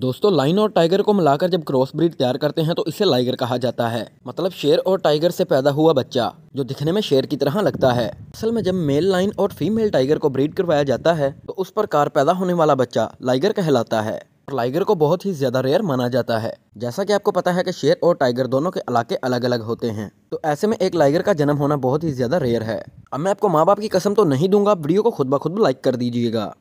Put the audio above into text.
दोस्तों लाइन और टाइगर को मिलाकर जब क्रॉस ब्रीड तैयार करते हैं तो इसे लाइगर कहा जाता है मतलब शेर और टाइगर से पैदा हुआ बच्चा जो दिखने में शेर की तरह लगता है असल में जब मेल लाइन और फीमेल टाइगर को ब्रीड करवाया जाता है तो उस प्रकार पैदा होने वाला बच्चा लाइगर कहलाता है और लाइगर को बहुत ही ज्यादा रेयर माना जाता है जैसा कि आपको पता है कि शेर और टाइगर दोनों के इलाके अलग अलग होते हैं तो ऐसे में एक लाइगर का जन्म होना बहुत ही ज्यादा रेयर है अब मैं आपको माँ बाप की कसम तो नहीं दूंगा वीडियो को खुद ब खुद लाइक कर दीजिएगा